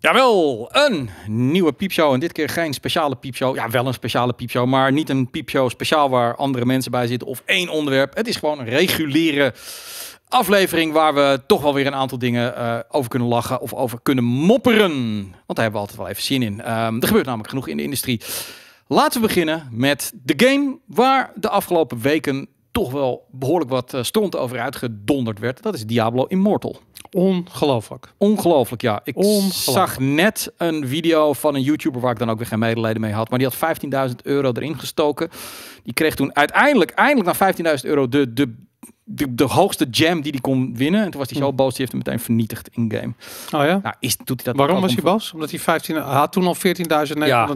Jawel, een nieuwe piepshow. En dit keer geen speciale piepshow. Ja, wel een speciale piepshow, maar niet een piepshow speciaal waar andere mensen bij zitten of één onderwerp. Het is gewoon een reguliere aflevering waar we toch wel weer een aantal dingen eh, over kunnen lachen of over kunnen mopperen. Want daar hebben we altijd wel even zin in. Um, er gebeurt namelijk genoeg in de industrie. Laten we beginnen met de game waar de afgelopen weken toch wel behoorlijk wat eh, stront over uitgedonderd werd. Dat is Diablo Immortal. Ongelooflijk. Ongelooflijk, ja. Ik zag net een video van een YouTuber waar ik dan ook weer geen medelijden mee had. Maar die had 15.000 euro erin gestoken. Die kreeg toen uiteindelijk, eindelijk na 15.000 euro, de, de de, de, hoogste jam die hij kon winnen. En toen was hij zo hmm. boos, die heeft hem meteen vernietigd in game. Oh ja? Nou, is, doet hij dat Waarom was hij boos? Omdat hij 15, had toen al 14.999 ja,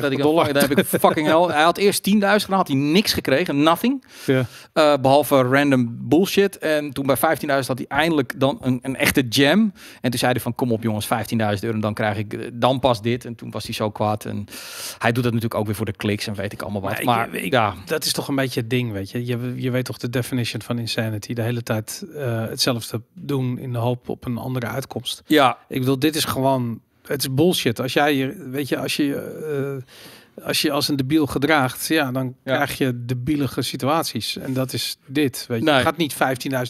dollar. Daar heb ik fucking hell. Hij had eerst 10.000 gedaan, had hij niks gekregen, nothing. Ja. Eh, behalve random bullshit. En toen bij 15.000 had hij eindelijk dan een, een, echte jam. En toen zei hij van, kom op jongens, 15.000 euro, en dan krijg ik eh, dan pas dit. En toen was hij zo kwaad. En hij doet dat natuurlijk ook weer voor de kliks en weet ik allemaal wat. Maar, ja. dat is toch een beetje het ding, weet je. Je, je weet toch de definition van insane die de hele tijd eh, hetzelfde doen in de hoop op een andere uitkomst. Ja. Ik bedoel, dit is gewoon, het is bullshit. Als jij je, weet je, als je... Uh, als je als een debiel gedraagt, ja, dan krijg je debielige situaties. En dat is dit. Weet je. je gaat niet 15.000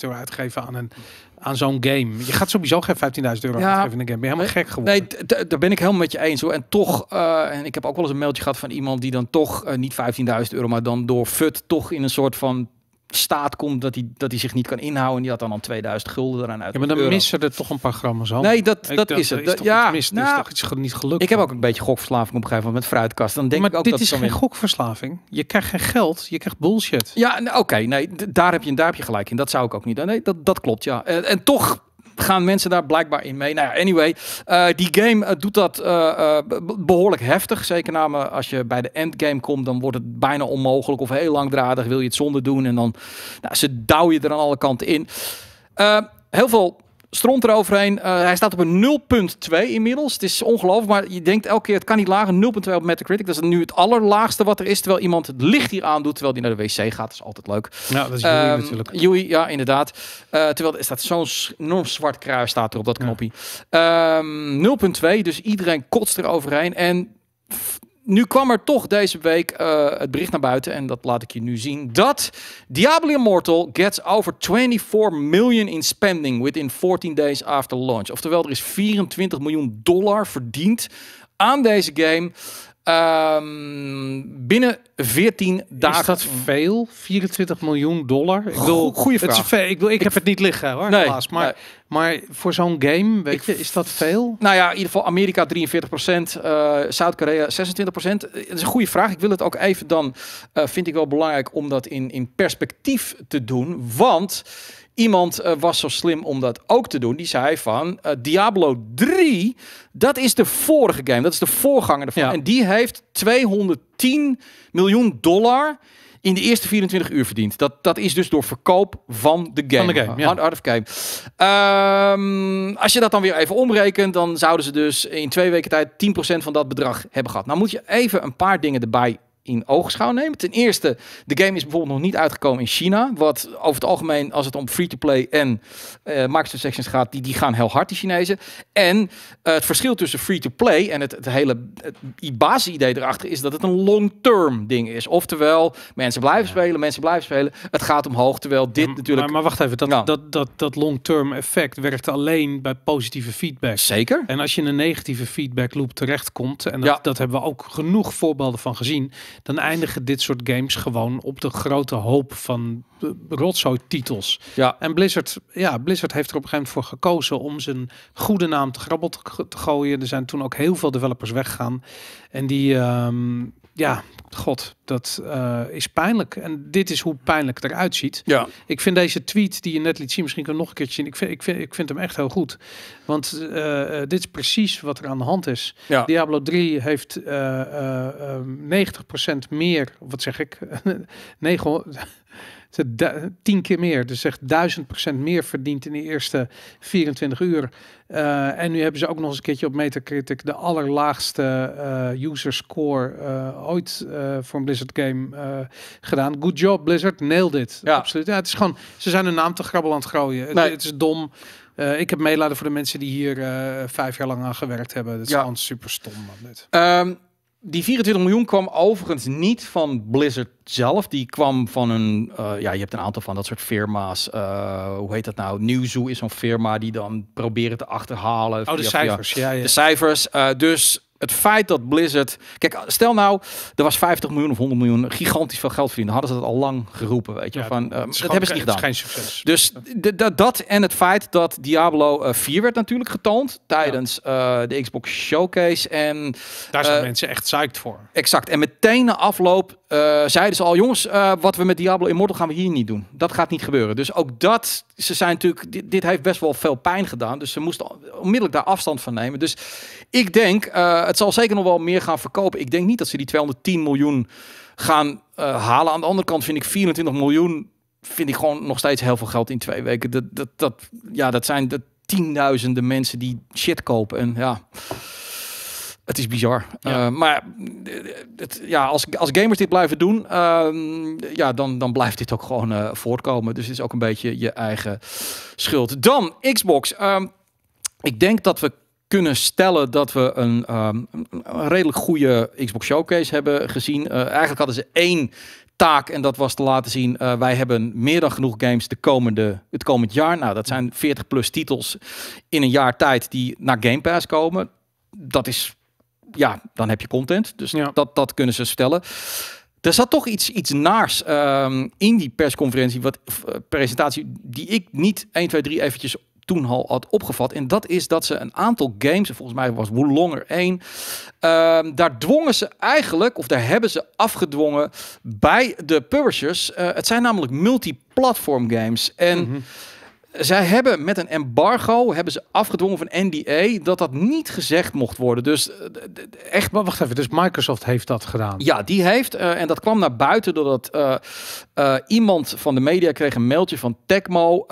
euro uitgeven aan, een, aan zo'n game. Je gaat sowieso geen 15.000 euro ja. uitgeven in een game. Ben je helemaal gek geworden. Nee, daar ben ik helemaal met je eens hoor. En toch, eh, en ik heb ook wel eens een mailtje gehad van iemand die dan toch niet 15.000 euro, maar dan door FUT toch in een soort van staat komt dat hij, dat hij zich niet kan inhouden. En die had dan al 2000 gulden eraan uit. Ja, maar dan missen er toch een paar grammen aan. Nee, dat, dat is het. ja, mis, nou, toch iets niet gelukt. Ik heb ook een beetje gokverslaving op een gegeven moment met fruitkast. Dan denk ik ook dat dat is geen gokverslaving. Je krijgt geen geld, je krijgt bullshit. Ja, nou, oké. nee, daar heb, je, een duimpje gelijk in. Dat zou ik ook niet. Nee, dat, dat klopt, ja. En, en toch gaan mensen daar blijkbaar in mee. Nou ja, anyway, eh, die game eh, doet dat eh, behoorlijk heftig. Zeker als je bij de endgame komt, dan wordt het bijna onmogelijk of heel langdradig wil je het zonder doen. En dan, nou, ze douw je er aan alle kanten in. heel veel stront eroverheen. Eh, hij staat op een 0.2 inmiddels. Het is ongelooflijk, maar je denkt elke keer het kan niet lager. 0.2 op Metacritic, dat is nu het allerlaagste wat er is. Terwijl iemand het licht hier aandoet, terwijl die naar de wc gaat. Dat is altijd leuk. Ja, dat is Joey um, natuurlijk. Joey, ja, inderdaad. Eh, terwijl er staat zo'n enorm zwart kruis staat er op dat knopje. 0.2, ehm, dus iedereen kotst eroverheen. En nu kwam er toch deze week eh, het bericht naar buiten, en dat laat ik je nu zien, dat Diablo Immortal gets over 24 million in spending within 14 days after launch. Oftewel, er is 24 miljoen dollar verdiend aan deze game. Ehm, binnen 14 dagen. Is dat veel? 24 miljoen dollar? Ik bedoel, Goeie vraag. Het is Ik, bedoel, ik, heb het niet liggen hoor, nee, Maar, maar voor zo'n game, weet je, is dat veel? Nou ja, in ieder geval Amerika 43%, eh, Zuid-Korea 26%. Eh, dat is een goede vraag. Ik wil het ook even dan, eh, vind ik wel belangrijk om dat in, in perspectief te doen. Want Iemand eh, was zo slim om dat ook te doen. Die zei van eh, Diablo 3, dat is de vorige game. Dat is de voorganger ervan. Ja. En die heeft 210 miljoen dollar in de eerste 24 uur verdiend. Dat, dat is dus door verkoop van de game. Van de game, ja. of game. Ehm, als je dat dan weer even omrekent, dan zouden ze dus in twee weken tijd 10% van dat bedrag hebben gehad. Nou moet je even een paar dingen erbij in oogschouw nemen. Ten eerste, de game is bijvoorbeeld nog niet uitgekomen in China. Wat over het algemeen, als het om free-to-play en uh, eh, microtransactions gaat, die, die gaan heel hard, die Chinezen. En eh, het verschil tussen free-to-play en het, het hele basisidee erachter is dat het een long-term ding is. Oftewel, mensen blijven spelen, mensen blijven spelen. Het gaat omhoog, terwijl dit natuurlijk... Maar, maar, wacht even, dat, dat, dat, dat long-term effect werkt alleen bij positieve feedback. Zeker. En als je in een negatieve feedback loop terechtkomt, en dat, ja. dat hebben we ook genoeg voorbeelden van gezien dan eindigen dit soort games gewoon op de grote hoop van eh, rotzooi titels. Ja. En Blizzard, ja, Blizzard heeft er op een gegeven moment voor gekozen om zijn goede naam te grabbel te, gooien. Er zijn toen ook heel veel developers weggegaan. En die, ehm, ja, god, dat eh, is pijnlijk. En dit is hoe pijnlijk het eruit ziet. Ja. Ik vind deze tweet die je net liet zien, misschien kan nog een keertje zien. Ik vind, ik ik vind hem echt heel goed. Want eh, eh, dit is precies wat er aan de hand is. Diablo 3 heeft uh, 90% meer, wat zeg ik? 900... ze tien keer meer, dus zegt duizend procent meer verdiend in de eerste 24 uur. Eh, en nu hebben ze ook nog eens een keertje op Metacritic de allerlaagste uh, user score eh, ooit voor een Blizzard game gedaan. Good job, Blizzard, nailed it. Ja. Absoluut. Ja, het is gewoon, ze zijn hun naam te grabbel aan het gooien. Het, is dom. ik heb meeladen voor de mensen die hier vijf jaar lang aan gewerkt hebben. Dat is ja. gewoon super stom. Man, dit. Ehm, die 24 miljoen kwam overigens niet van Blizzard zelf. Die kwam van een. Eh, ja, je hebt een aantal van dat soort firma's. Eh, hoe heet dat nou? Nieuwzoe is zo'n firma die dan proberen te achterhalen. Oh, de cijfers. ja, De cijfers. Eh, dus het feit dat Blizzard. Kijk, stel nou, er was 50 miljoen of 100 miljoen, gigantisch veel geld verdienen. Hadden ze dat al lang geroepen, weet je? van, eh, dat hebben ze niet gedaan. Geen succes. Dus dat en het feit dat Diablo 4 eh, werd natuurlijk getoond tijdens eh, de Xbox Showcase. En, Daar zijn mensen echt psyched voor. Exact. En meteen na afloop eh, zeiden ze al, jongens, eh, wat we met Diablo Immortal gaan we hier niet doen. Dat gaat niet gebeuren. Dus ook dat, ze zijn natuurlijk, dit, heeft best wel veel pijn gedaan. Dus ze moesten onmiddellijk daar afstand van nemen. Dus ik denk, eh, het zal zeker nog wel meer gaan verkopen. Ik denk niet dat ze die 210 miljoen gaan halen. Aan de andere kant vind ik 24 miljoen, vind ik gewoon nog steeds heel veel geld in twee weken. Dat, dat, dat, ja, dat zijn de tienduizenden mensen die shit kopen. En ja... Het is bizar. Eh, maar het, ja, als, als gamers dit blijven doen, ehm, ja, dan, dan blijft dit ook gewoon uh, voortkomen. Dus het is ook een beetje je eigen schuld. Dan Xbox. Ehm, ik denk dat we kunnen stellen dat we een, ehm, een redelijk goede Xbox Showcase hebben gezien. Eh, eigenlijk hadden ze één taak en dat was te laten zien, wij hebben meer dan genoeg games de komende, het komend jaar. Nou, dat zijn 40 plus titels in een jaar tijd die naar Game Pass komen. Dat is ja, dan heb je content. Dus ja. dat, dat kunnen ze stellen. Er zat toch iets, iets naars ehm, in die persconferentie, wat eh, presentatie, die ik niet 1, 2, 3 eventjes toen al had opgevat. En dat is dat ze een aantal games, volgens mij was Long er één, ehm, daar dwongen ze eigenlijk, of daar hebben ze afgedwongen bij de publishers. Eh, het zijn namelijk multiplatform games. En mhm zij hebben met een embargo hebben ze afgedwongen van NDA dat dat niet gezegd mocht worden. Dus eh, echt. Maar wacht even, dus Microsoft heeft dat gedaan? Ja, die heeft. Eh, en dat kwam naar buiten doordat eh, iemand van de media kreeg een mailtje van Tecmo.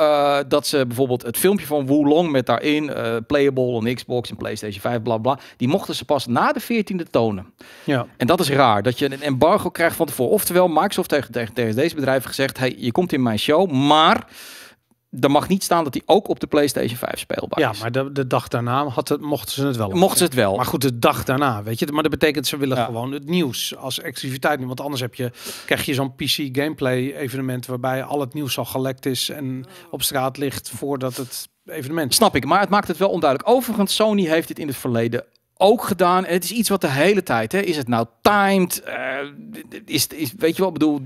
dat ze bijvoorbeeld het filmpje van Long met daarin Playable en Xbox en PlayStation 5, bla bla. Die mochten ze pas na de 14e tonen. Ja. En dat is raar, dat je een embargo krijgt van tevoren. Oftewel, Microsoft heeft tegen, tegen deze bedrijven gezegd: hey, je komt in mijn show, maar er mag niet staan dat hij ook op de PlayStation 5 speelbaar is. Ja, maar de, de dag daarna had het, mochten ze het wel. Mochten ze het wel. Maar goed, de dag daarna, weet je. Maar dat betekent ze willen gewoon het nieuws als activiteit. Want anders heb je, krijg je zo'n PC gameplay evenement waarbij al het nieuws al gelekt is en oh. op straat ligt voordat het evenement. Snap ik, maar het maakt het wel onduidelijk. Overigens, Sony heeft dit in het verleden ook gedaan. Het is iets wat de hele tijd. Hè, is het nou timed? Eh, is, is, weet je wel, bedoel,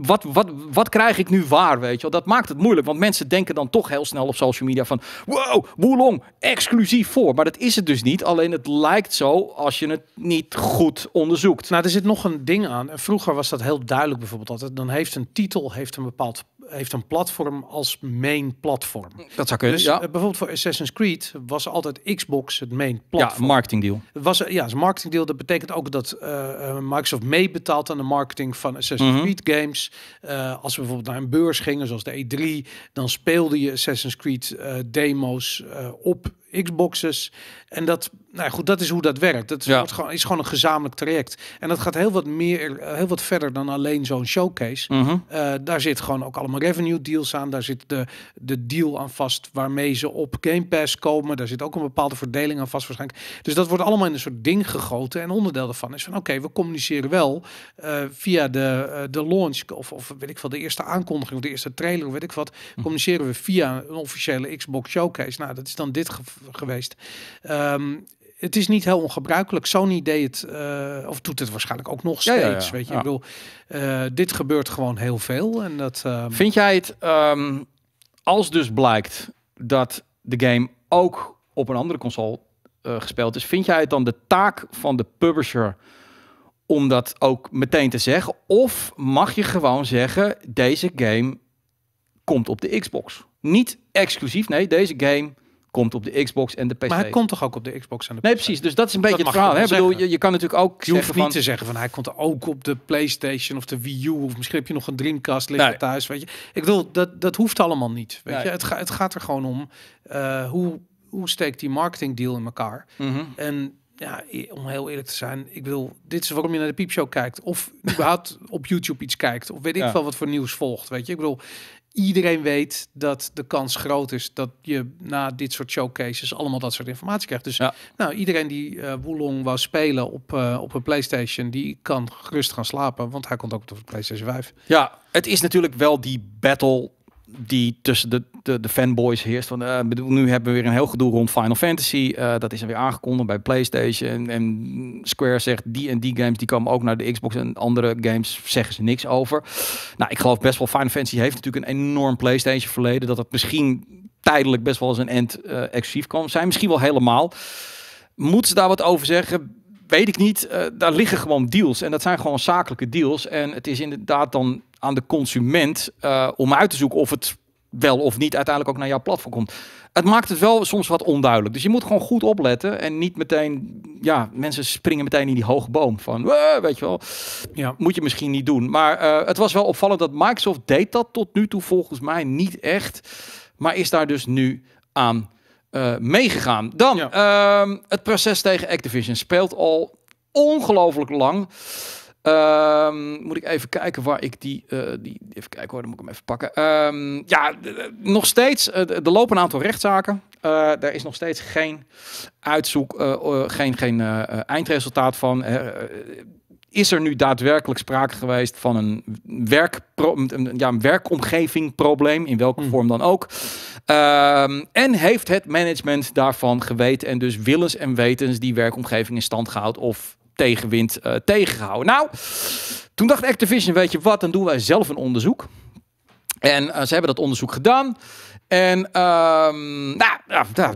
wat, wat, wat krijg ik nu waar? Weet je wel? Dat maakt het moeilijk. Want mensen denken dan toch heel snel op social media van wow, boelong, exclusief voor. Maar dat is het dus niet. Alleen het lijkt zo als je het niet goed onderzoekt. Nou, er zit nog een ding aan. vroeger was dat heel duidelijk bijvoorbeeld altijd. Dan heeft een titel heeft een bepaald heeft een platform als main platform. Dat zou kunnen, dus, eh, bijvoorbeeld voor Assassin's Creed was altijd Xbox het main platform. Ja, marketingdeal. Was, eh, ja, een marketingdeal. Dat betekent ook dat uh, Microsoft meebetaalt aan de marketing van Assassin's mhm. Creed games. als we bijvoorbeeld naar een beurs gingen, zoals de E3, dan speelde je Assassin's Creed demo's op Xboxes. En dat, nou goed, dat is hoe dat werkt. Dat ja. wordt gewoon, is gewoon een gezamenlijk traject. En dat gaat heel wat meer, eh, heel wat verder dan alleen zo'n showcase. Mhm. Eh, daar zit gewoon ook allemaal revenue deals aan. Daar zit de, de deal aan vast waarmee ze op Game Pass komen. Daar zit ook een bepaalde verdeling aan vast waarschijnlijk. Dus dat wordt allemaal in een soort ding gegoten. En onderdeel daarvan is van oké, we communiceren wel eh, via de, de launch of, of weet ik veel, de eerste aankondiging of de eerste trailer, weet ik wat, mhm. communiceren we via een officiële Xbox Showcase. Nou, dat is dan dit geweest. Ehm, het is niet heel ongebruikelijk. Sony deed het, eh, of doet het waarschijnlijk ook nog steeds. Ja, ja, ja. Weet je, ik bedoel, eh, dit gebeurt gewoon heel veel. En dat, ehm, Vind jij het, ehm, als dus blijkt dat de game ook op een andere console eh, gespeeld is, vind jij het dan de taak van de publisher om dat ook meteen te zeggen? Of mag je gewoon zeggen, deze game komt op de Xbox? Niet exclusief, nee, deze game komt op de Xbox en de PC. Maar hij komt toch ook op de Xbox en de PC? Nee, precies. Dus dat is een beetje dat het verhaal. Bedoel, je, je, kan natuurlijk ook Je hoeft niet te zeggen van hij komt ook op de PlayStation of de Wii U. Of misschien heb je nog een Dreamcast liggen thuis. Weet je. Ik bedoel, dat, dat hoeft allemaal niet. Weet je? Het, het gaat er gewoon om eh, hoe, hoe steekt die marketingdeal in elkaar. Mhm. En ja, e-, om heel eerlijk te zijn, ik wil, dit is waarom je naar de piepshow kijkt. Of überhaupt op YouTube iets kijkt. Of weet ik ja. wat voor nieuws volgt. Weet je, ik bedoel, iedereen weet dat de kans groot is dat je na dit soort showcases allemaal dat soort informatie krijgt. Dus ja. nou, iedereen die uh, Wulong wou spelen op, eh, op een PlayStation, die kan gerust gaan slapen, want hij komt ook op de PlayStation 5. Ja, het is natuurlijk wel die battle die tussen de, de, de, fanboys heerst. Van, eh, bedoel, nu hebben we weer een heel gedoe rond Final Fantasy. Eh, dat is er weer aangekondigd bij PlayStation. En, Square zegt die en die games die komen ook naar de Xbox. En andere games zeggen ze niks over. Nou, ik geloof best wel. Final Fantasy heeft natuurlijk een enorm PlayStation verleden. Dat het misschien tijdelijk best wel eens een end uh, exclusief kan zijn. Misschien wel helemaal. Moeten ze daar wat over zeggen? Weet ik niet. daar liggen gewoon deals. En dat zijn gewoon zakelijke deals. En het is inderdaad dan aan de consument eh, om uit te zoeken of het wel of niet uiteindelijk ook naar jouw platform komt. Het maakt het wel soms wat onduidelijk. Dus je moet gewoon goed opletten en niet meteen, ja, mensen springen meteen in die hoge boom van, weet je wel, ja. moet je misschien niet doen. Maar eh, het was wel opvallend dat Microsoft deed dat tot nu toe volgens mij niet echt, maar is daar dus nu aan eh, meegegaan. Dan, ehm, het proces tegen Activision speelt al ongelooflijk lang. Ehm, moet ik even kijken waar ik die, eh, die. Even kijken hoor, dan moet ik hem even pakken. Um, ja, nog steeds. Eh, er lopen een aantal rechtszaken. Eh, er is nog steeds geen uitzoek, geen, geen eindresultaat van. is er nu daadwerkelijk sprake geweest van een, werkpro een, ja, een werkomgeving probleem, in welke hmm. vorm dan ook? Ehm, en heeft het management daarvan geweten en dus willens en wetens die werkomgeving in stand gehouden of tegenwind uh, tegengehouden. Nou, toen dacht Activision, weet je wat, dan doen wij zelf een onderzoek. En eh, ze hebben dat onderzoek gedaan. En ehm, nou, nou eh,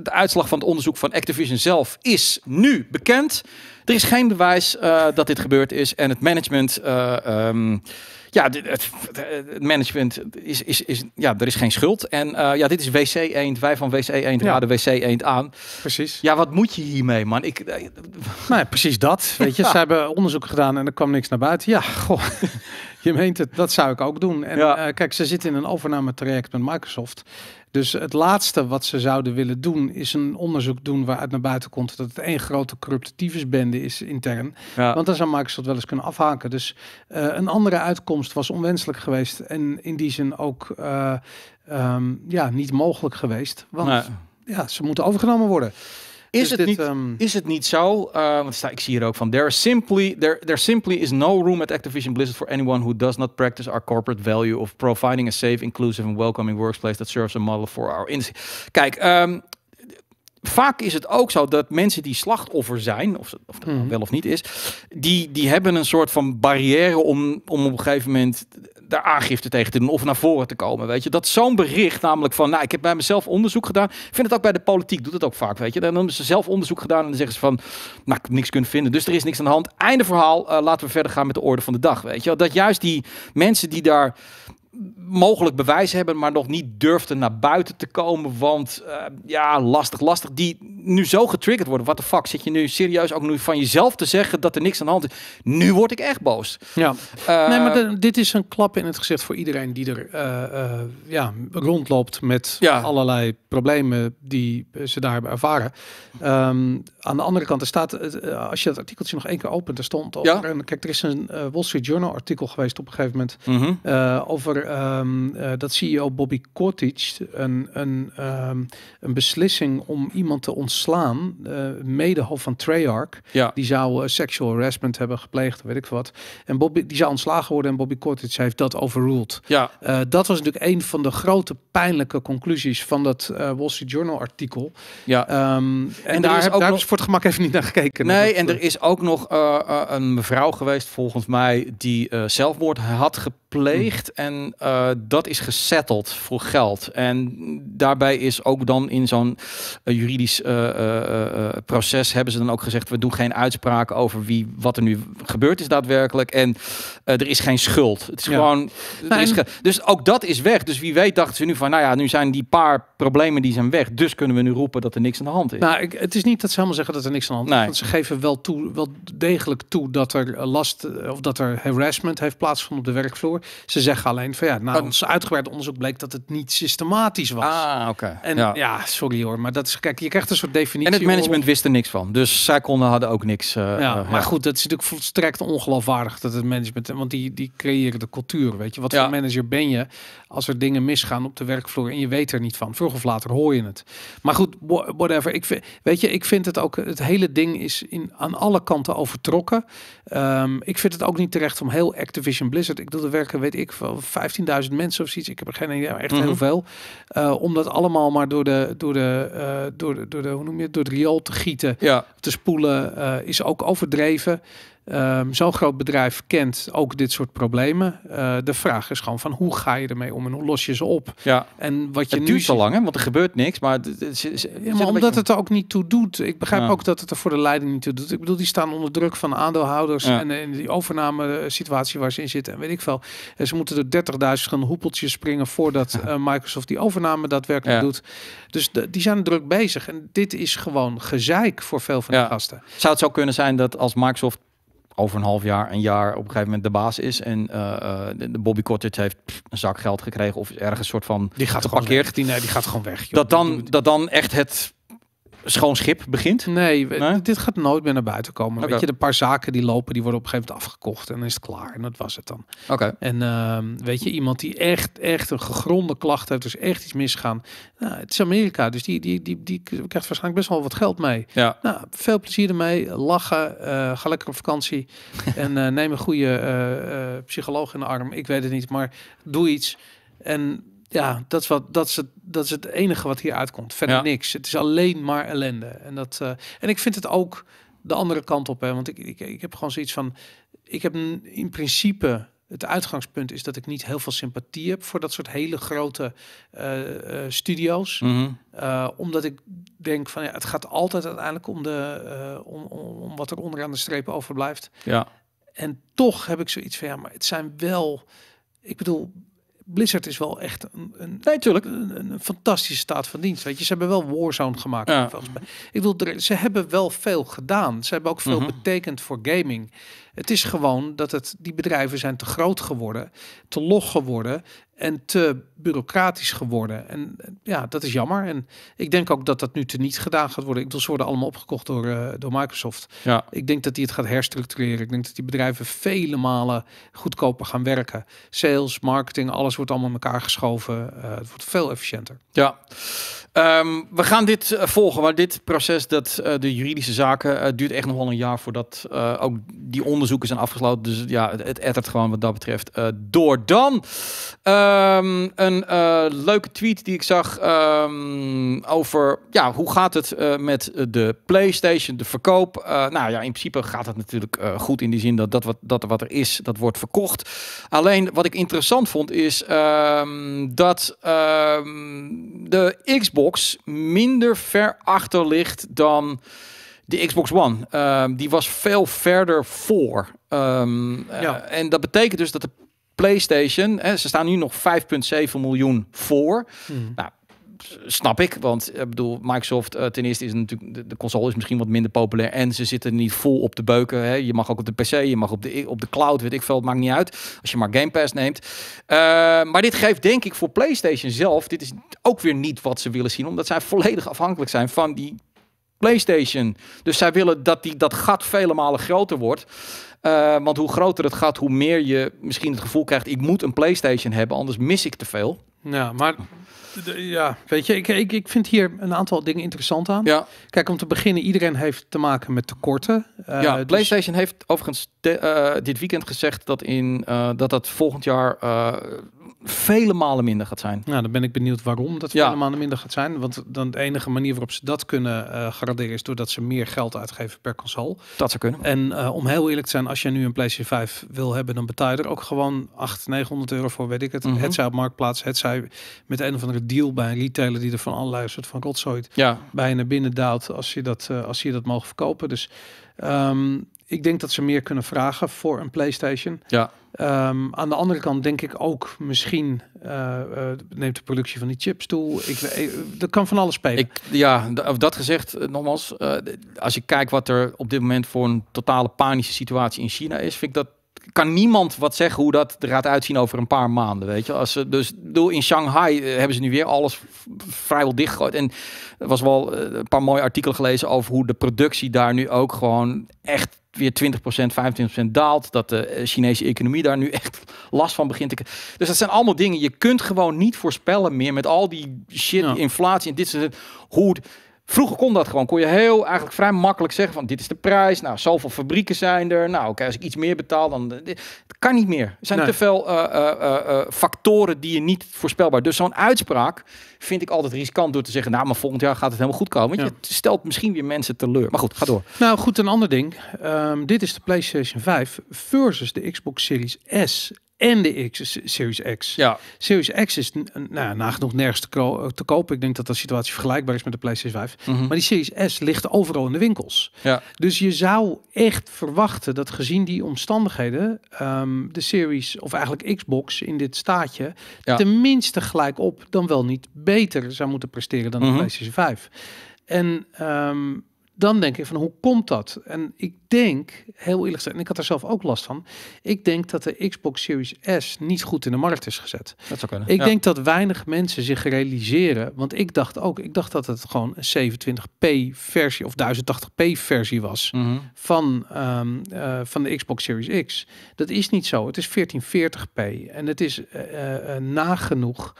de uitslag van het onderzoek van Activision zelf is nu bekend. Er is geen bewijs dat dit gebeurd is. En het management ehm, ja, het, het management is, is, is, ja, er is geen schuld. En eh, ja, dit is WC Eend. Wij van WC Eend ja. raden WC Eend aan. Precies. Ja, wat moet je hiermee, man? Ik, uh, eh, nou, ja, precies dat. Weet je, ze hebben onderzoek gedaan en er kwam niks naar buiten. Ja, goh. je meent het, dat zou ik ook doen. En eh, kijk, ze zitten in een overname traject met Microsoft. Dus het laatste wat ze zouden willen doen, is een onderzoek doen waaruit naar buiten komt dat het één grote corruptiefesbende is intern. Want dan zou Microsoft wel eens kunnen afhaken. Dus eh, een andere uitkomst was onwenselijk geweest en in die zin ook eh, ehm, ja, niet mogelijk geweest. Want ja, ze moeten overgenomen worden. Is, dus het, niet, ehm, is het niet zo, eh, ik zie hier ook van, there, simply, there, there simply is no room at Activision Blizzard for anyone who does not practice our corporate value of providing a safe, inclusive and welcoming workplace that serves a model for our industry. Kijk, ehm, vaak is het ook zo dat mensen die slachtoffer zijn, of, of dat nou mhm. wel of niet is, die, die hebben een soort van barrière om, om op een gegeven moment daar aangifte tegen te doen of naar voren te komen. Weet je, dat zo'n bericht namelijk van, nou, ik heb bij mezelf onderzoek gedaan. Ik vind het ook bij de politiek, doet het ook vaak, weet je. Dan hebben ze zelf onderzoek gedaan en dan zeggen ze van, nou, ik niks kunnen vinden. Dus er is niks aan de hand. Einde verhaal, eh, laten we verder gaan met de orde van de dag, weet je. Dat juist die mensen die daar mogelijk bewijs hebben, maar nog niet durfden naar buiten te komen. Want eh, ja, lastig, lastig. Die nu zo getriggerd worden. Wat de fuck? Zit je nu serieus ook nu van jezelf te zeggen dat er niks aan de hand is? Nu word ik echt boos. Ja. Eh, nee, maar dit is een klap in het gezicht voor iedereen die er eh, ja, rondloopt met allerlei problemen die ze daar hebben ervaren. Ehm, aan de andere kant, er staat, als je dat artikeltje nog één keer opent, er stond over. En, kijk, er is een Wall Street Journal artikel geweest op een gegeven moment mhm. over Ehm, eh, dat CEO Bobby Kotick een, een, ehm, een beslissing om iemand te ontslaan, uh, eh, medehoofd van Treyarch. Ja. Die zou eh, sexual harassment hebben gepleegd, weet ik wat. En Bobby, die zou ontslagen worden en Bobby Kotick heeft dat overruled. Ja. dat was natuurlijk een van de grote pijnlijke conclusies van dat Wall Street Journal artikel. Ja. Ehm, en, daar, is heb, ik voor het gemak even niet naar gekeken. Nee, en er is ook nog een mevrouw geweest, volgens mij, die zelfmoord had gepleegd. Mm. En eh, dat is gesetteld voor geld. En daarbij is ook dan in zo'n eh, juridisch eh, proces hebben ze dan ook gezegd: we doen geen uitspraken over wie wat er nu gebeurd is daadwerkelijk. En er is geen schuld. Het is gewoon. is dus ook dat is weg. Dus wie weet dachten ze nu van: nou ja, nu zijn die paar problemen die zijn weg. Dus kunnen we nu roepen dat er niks aan de hand is. Nou, ik, het is niet dat ze helemaal zeggen dat er niks aan de hand is. Want ze geven wel toe, wel degelijk toe dat er last of dat er harassment heeft plaatsgevonden op de werkvloer. Ze zeggen alleen ja, na ons uitgebreid onderzoek bleek dat het niet systematisch was. Ah, oké. En ja. ja. sorry hoor, maar dat is, kijk, je krijgt een soort definitie. En het management wist er niks van, dus zij konden hadden ook niks. Eh, ja, eh, maar goed, dat is natuurlijk volstrekt ongeloofwaardig dat het management, want die, die creëren de cultuur, weet je. Wat voor manager ben je als er dingen misgaan op de werkvloer en je weet er niet van? Vroeg of later hoor je het. Maar goed, whatever. Ik vind, weet je, ik vind het ook, het hele ding is in, aan alle kanten overtrokken. Ehm, ik vind het ook niet terecht om heel Activision Blizzard, ik doe de werken, weet ik veel. 15.000 mensen of zoiets. Ik heb er geen idee, echt heel mhm. veel. Uh, om dat allemaal maar door de, door de, eh, door de, door de, hoe noem je het, door het riool te gieten, ja. te spoelen, eh, is ook overdreven. Ehm, zo'n groot bedrijf kent ook dit soort problemen. Eh, de vraag is gewoon van hoe ga je ermee om en hoe los je ze op? Ja. En wat je het nu zo lang, hè? want er gebeurt niks. Maar, omdat het er ook niet toe doet. Ik begrijp ook dat het er voor de leiding niet toe doet. Ik bedoel, die staan onder druk van aandeelhouders en, in die overname situatie waar ze in zitten en weet ik veel. En eh, ze moeten er 30.000 hoepeltjes springen voordat eh, Microsoft die overname daadwerkelijk doet. Dus die zijn druk bezig. En dit is gewoon gezeik voor veel van de gasten. Zou het zo kunnen zijn dat als Microsoft over een half jaar, een jaar op een gegeven moment de baas is. En eh, eh, de Bobby Cottage heeft een zak geld gekregen of ergens soort van die gaat geparkeerd. Die, nee, die gaat gewoon weg. Joh. Dat, dan, dat dan echt het schoon schip begint? Nee, dit gaat nooit meer naar buiten komen. Okay. Weet je, de paar zaken die lopen, die worden op een gegeven moment afgekocht en dan is het klaar. En dat was het dan. Oké. En ehm, weet je, iemand die echt, echt een gegronde klacht heeft, dus echt iets misgaan. Nou, het is Amerika, dus die, die, die, die krijgt waarschijnlijk best wel wat geld mee. Ja. Nou, veel plezier ermee, lachen, eh, ga lekker op vakantie en eh, neem een goede eh, psycholoog in de arm. Ik weet het niet, maar doe iets. En ja, dat is, wat, dat, is het, dat is het enige wat hier uitkomt. Verder niks. Het is alleen maar ellende. En, dat, eh, en ik vind het ook de andere kant op. Hè, want ik, ik, ik heb gewoon zoiets van... Ik heb in principe... Het uitgangspunt is dat ik niet heel veel sympathie heb voor dat soort hele grote eh, eh, studio's. Mhm. omdat ik denk van ja, het gaat altijd uiteindelijk om, de, om, om, om, wat er onderaan de streep overblijft. Ja. En toch heb ik zoiets van ja, maar het zijn wel. Ik bedoel, Blizzard is wel echt een, natuurlijk, nee, een, fantastische staat van dienst. Weet je, ze hebben wel Warzone gemaakt. Ja. Volgens mij. Ik wil, ze hebben wel veel gedaan. Ze hebben ook veel mhm. betekend voor gaming. Het is gewoon dat het, die bedrijven zijn te groot geworden, te log geworden en te bureaucratisch geworden. En ja, dat is jammer. En ik denk ook dat dat nu teniet gedaan gaat worden. Ik bedoel, ze worden allemaal opgekocht door, eh, door Microsoft. Ja. Ik denk dat die het gaat herstructureren. Ik denk dat die bedrijven vele malen goedkoper gaan werken. Sales, marketing, alles wordt allemaal mekaar elkaar geschoven. Eh, het wordt veel efficiënter. Ja. Ehm, we gaan dit eh, volgen, maar dit proces, dat, de juridische zaken, duurt echt nog wel een jaar voordat ook die onderzoeken zijn afgesloten. Dus ja, het, het ettert gewoon wat dat betreft door. Dan... Ehm, een eh, leuke tweet die ik zag ehm, over ja, hoe gaat het eh, met de PlayStation, de verkoop. Uh, nou ja, in principe gaat het natuurlijk goed in die zin dat, dat, wat, dat wat er is, dat wordt verkocht. Alleen wat ik interessant vond is ehm, dat de Xbox minder ver achter ligt dan de Xbox One. die was veel verder voor. ja. en dat betekent dus dat de PlayStation, hè, ze staan nu nog 5,7 miljoen voor. Hmm. Nou, snap ik, want ik eh, bedoel, Microsoft eh, ten eerste is natuurlijk de, console is misschien wat minder populair en ze zitten niet vol op de beuken. Hè. Je mag ook op de PC, je mag op de op de cloud, weet ik veel, het maakt niet uit als je maar Game Pass neemt. Eh, maar dit geeft denk ik voor PlayStation zelf, dit is ook weer niet wat ze willen zien, omdat zij volledig afhankelijk zijn van die PlayStation. Dus zij willen dat die, dat gat vele malen groter wordt. Eh, want hoe groter het gat, hoe meer je misschien het gevoel krijgt: ik moet een PlayStation hebben, anders mis ik te veel. Ja, maar ja, weet je, ik, ik, ik vind hier een aantal dingen interessant aan. Ja. Kijk, om te beginnen, iedereen heeft te maken met tekorten. Uh, ja, dus- PlayStation heeft overigens eh, dit weekend gezegd dat in dat dat volgend jaar vele malen minder gaat zijn. Nou, dan ben ik benieuwd waarom dat ja. vele malen minder gaat zijn. Want dan de enige manier waarop ze dat kunnen eh, garanderen is doordat ze meer geld uitgeven per console. Dat ze kunnen. En eh, om heel eerlijk te zijn, als je nu een PlayStation 5 wil hebben, dan betaal je er ook gewoon 800, 900 euro voor, weet ik het. Mhm. Het zij op marktplaats, het zij met een of andere deal bij een retailer die er van allerlei soort van rotzooi ja. bij naar binnen daalt als je dat, eh, als je dat mogen verkopen. Dus ehm, ik denk dat ze meer kunnen vragen voor een PlayStation. Ja. Ehm, aan de andere kant denk ik ook misschien eh, eh, neemt de productie van die chips toe. Ik, eh, dat kan van alles spelen. Ik, ja, dat gezegd, nogmaals, als je kijkt wat er op dit moment voor een totale panische situatie in China is, vind ik dat kan niemand wat zeggen hoe dat er gaat uitzien over een paar maanden. Weet je, als ze dus door in Shanghai eh, hebben ze nu weer alles vrijwel dichtgegooid. En er was wel eh, een paar mooie artikelen gelezen over hoe de productie daar nu ook gewoon echt weer 20%, 25% daalt. Dat de eh, Chinese economie daar nu echt last van begint te Dus dat zijn allemaal dingen. Je kunt gewoon niet voorspellen meer met al die shit, inflatie en dit soort. Hoe Vroeger kon dat gewoon. Kon je heel eigenlijk vrij makkelijk zeggen van dit is de prijs. Nou, zoveel fabrieken zijn er. Nou, oké, als ik iets meer betaal, dan... Eh, het kan niet meer. Er zijn te veel eh, eh, factoren die je niet voorspelbaar... Dus zo'n uitspraak vind ik altijd riskant door te zeggen... nou, maar volgend jaar gaat het helemaal goed komen. Want je stelt misschien weer mensen teleur. Maar goed, ga door. Nou goed, een ander ding. Ehm, dit is de PlayStation 5 versus de Xbox Series S en de X, Series X. Ja. Series X is nou, nagenoeg nergens te, koop. te kopen. Ik denk dat de situatie vergelijkbaar is met de PlayStation 5. Mhm. Maar die Series S ligt overal in de winkels. Ja. Dus je zou echt verwachten dat gezien die omstandigheden... Ehm, de Series, of eigenlijk Xbox in dit staatje... Ja. tenminste gelijk op, dan wel niet beter zou moeten presteren dan de mhm. PlayStation 5. En... Ehm, dan denk ik van hoe komt dat? En ik denk, heel eerlijk gezegd, en ik had er zelf ook last van, ik denk dat de Xbox Series S niet goed in de markt is gezet. Dat zou kunnen. Ik denk dat weinig mensen zich realiseren, want ik dacht ook, ik dacht dat het gewoon een 27p versie of 1080p versie was mhm. van, ehm, eh, van de Xbox Series X. Dat is niet zo. Het is 1440p en het is eh, eh, nagenoeg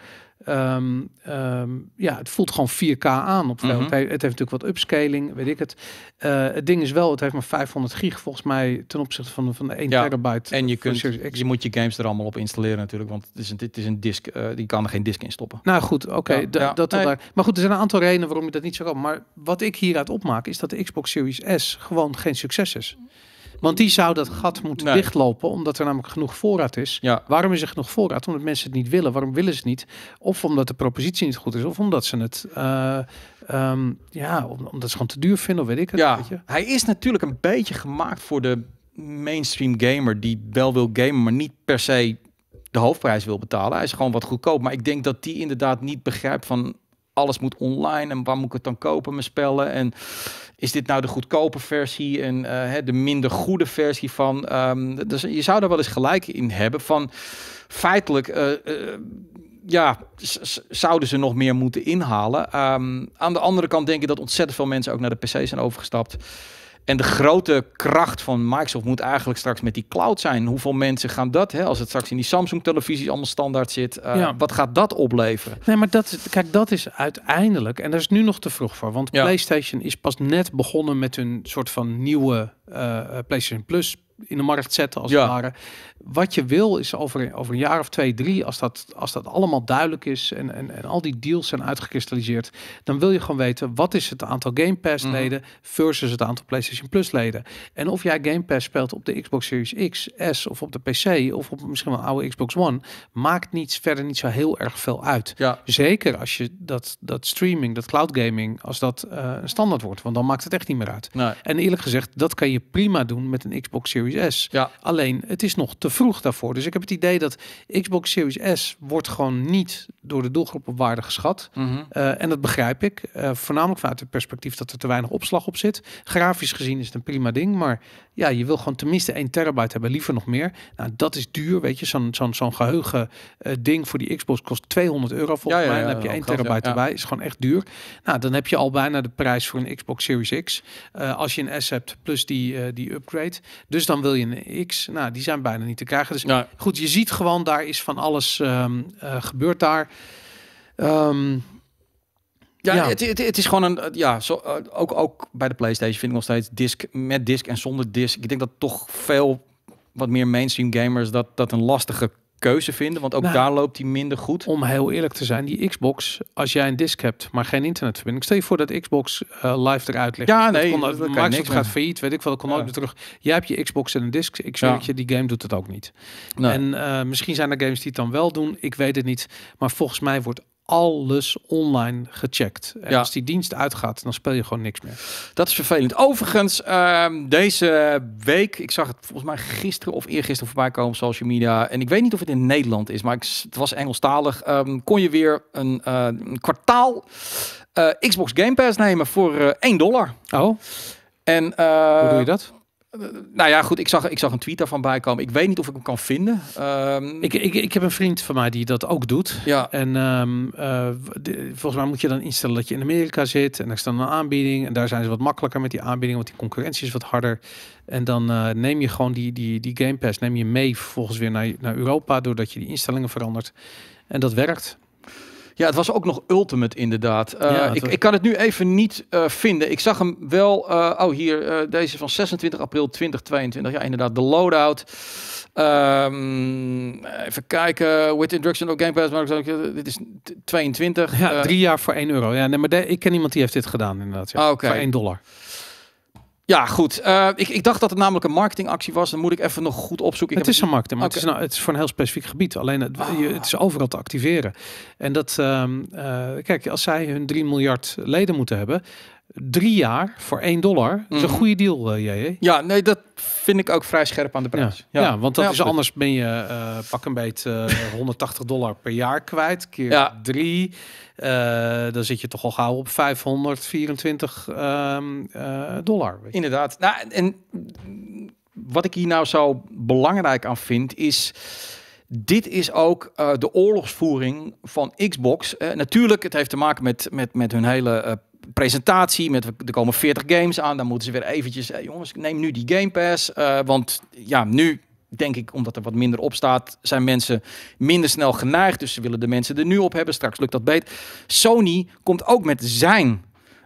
Ehm, ehm, ja, het voelt gewoon 4K aan. Op mhm. het, heeft, het, heeft, natuurlijk wat upscaling, weet ik het. Eh, het ding is wel, het heeft maar 500 gig volgens mij ten opzichte van de, van 1 ja, terabyte. En je, kunt, je moet je games er allemaal op installeren natuurlijk, want het is een, dit is een disk, eh, die kan er geen disk in stoppen. Nou goed, oké. Okay, dat Maar goed, er zijn een aantal redenen waarom je dat niet zou kan. Maar wat ik hieruit opmaak is dat de Xbox Series S gewoon geen succes is. Want die zou dat gat moeten dichtlopen, omdat er namelijk genoeg voorraad is. Ja. Waarom is er genoeg voorraad? Omdat mensen het niet willen. Waarom willen ze het niet? Of omdat de propositie niet goed is, of omdat ze het... Eh, ehm, ja, omdat ze gewoon te duur vinden, of weet ik het. Ja, hij is natuurlijk een beetje gemaakt voor de mainstream gamer die wel wil gamen, maar niet per se de hoofdprijs wil betalen. Hij is gewoon wat goedkoop. Maar ik denk dat die inderdaad niet begrijpt van alles moet online en waar moet ik het dan kopen, mijn spellen. En is dit nou de goedkope versie en eh, de minder goede versie van? Ehm, dus je zou daar wel eens gelijk in hebben van feitelijk. Eh, eh, ja, zouden ze nog meer moeten inhalen. Ehm, aan de andere kant denk ik dat ontzettend veel mensen ook naar de PC zijn overgestapt. En de grote kracht van Microsoft moet eigenlijk straks met die cloud zijn. Hoeveel mensen gaan dat, hè, als het straks in die Samsung-televisies allemaal standaard zit, eh, wat gaat dat opleveren? Nee, maar dat, kijk, dat is uiteindelijk, en daar is nu nog te vroeg voor, want PlayStation is pas net begonnen met hun soort van nieuwe eh, eh, PlayStation Plus in de markt zetten als ja. het ware wat je wil is over, over een jaar of twee, drie, als dat, als dat allemaal duidelijk is en, en, en al die deals zijn uitgekristalliseerd, dan wil je gewoon weten wat is het aantal Game Pass mhm. leden versus het aantal PlayStation Plus leden. En of jij Game Pass speelt op de Xbox Series X, S of op de PC of op misschien wel een oude Xbox One, maakt niets verder niet zo heel erg veel uit. Ja. Zeker als je dat, dat streaming, dat cloud gaming, als dat eh, een standaard wordt, want dan maakt het echt niet meer uit. Nee. En eerlijk gezegd, dat kan je prima doen met een Xbox Series S. Ja. Alleen, het is nog te vroeg daarvoor. Dus ik heb het idee dat Xbox Series S wordt gewoon niet door de doelgroep op waarde geschat. Mhm. Eh, en dat begrijp ik. Eh, voornamelijk vanuit het perspectief dat er te weinig opslag op zit. Grafisch gezien is het een prima ding. Maar ja, je wil gewoon tenminste 1 terabyte hebben, liever nog meer. Nou, dat is duur, weet je. Zo'n geheugen eh, ding voor die Xbox kost 200 euro volgens mij. en dan heb je 1 terabyte erbij. Is gewoon echt duur. Nou, dan heb je al bijna de prijs voor een Xbox Series X. als je een S hebt plus die, die upgrade. Dus dan wil je een X. Nou, die zijn bijna niet te krijgen. Dus goed, je ziet gewoon, daar is van alles um, gebeurd daar. Ehm, ja, Het, het, is gewoon een. Eh, ja, zo, eh, ook, ook bij de PlayStation vind ik nog steeds disc met disc en zonder disc. Ik denk dat toch veel wat meer mainstream gamers dat dat een lastige keuze vinden? Want ook nou, daar loopt hij minder goed. Om heel eerlijk te zijn, die Xbox, als jij een disk hebt, maar geen internetverbinding. Stel je voor dat Xbox eh, live eruit ligt. Ja, nee. Dat kon, dat, Microsoft gaat failliet, weet ik veel. Dat kon ja. ook terug. Jij hebt je Xbox en een disk. Ik zeg je, die game doet het ook niet. En eh, misschien zijn er games die het dan wel doen. Ik weet het niet. Maar volgens mij wordt alles online gecheckt. En ja. als die dienst uitgaat, dan speel je gewoon niks meer. Dat is vervelend. Overigens, ehm, deze week, ik zag het volgens mij gisteren of eergisteren voorbij komen op social media. En ik weet niet of het in Nederland is, maar ik, het was Engelstalig. Um, kon je weer een, eh, kwartaal eh, Xbox Game Pass nemen voor 1 eh, dollar. Oh. En, Hoe doe je dat? nou ja, goed, ik zag, ik zag een tweet daarvan bijkomen. Ik weet niet of ik hem kan vinden. Ehm, ik, ik, ik heb een vriend van mij die dat ook doet. Ja. En ehm, eh, volgens mij moet je dan instellen dat je in Amerika zit. En er staat een aanbieding. En daar zijn ze wat makkelijker met die aanbieding, want die concurrentie is wat harder. En dan eh, neem je gewoon die, die, die Game Pass neem je mee volgens weer naar, naar Europa, doordat je die instellingen verandert. En dat werkt. Ja, het was ook nog Ultimate inderdaad. Eh, ik, ik, kan het nu even niet eh, vinden. Ik zag hem wel, eh, oh hier, deze van 26 april 2022. Ja, inderdaad, de loadout. Ehm, even kijken, with introduction of Game Pass, maar dit is 22. Ja, drie jaar voor 1 euro. Ja, nee, maar de, ik ken iemand die heeft dit gedaan inderdaad. Ja. Ah, voor 1 dollar. Ja, goed. Eh, ik, ik, dacht dat het namelijk een marketingactie was. Dan moet ik even nog goed opzoeken. het is een marketing, maar het, is nou, het is voor een heel specifiek gebied. Alleen het, ah. het is overal te activeren. En dat, ehm, eh, kijk, als zij hun 3 miljard leden moeten hebben, drie jaar voor 1 dollar. Mm. is een mhm. goede deal, uh, eh, jij. Ja, nee, dat vind ik ook vrij scherp aan de prijs. Ja, ja. want dat is anders ben je eh, pak een beet 180 eh, dollar per jaar kwijt. Keer drie. dan zit je toch al gauw op 524 ehm, dollar. Inderdaad. Nou, en wat ik hier nou zo belangrijk aan vind, is dit is ook de oorlogsvoering van Xbox. Uh, natuurlijk, het heeft te maken met, met, met hun hele presentatie met er komen 40 games aan. Dan moeten ze weer eventjes, hey jongens, neem nu die Game Pass. Eh, want ja, nu denk ik, omdat er wat minder op staat, zijn mensen minder snel geneigd. Dus ze willen de mensen er nu op hebben. Straks lukt dat beter. Sony komt ook met zijn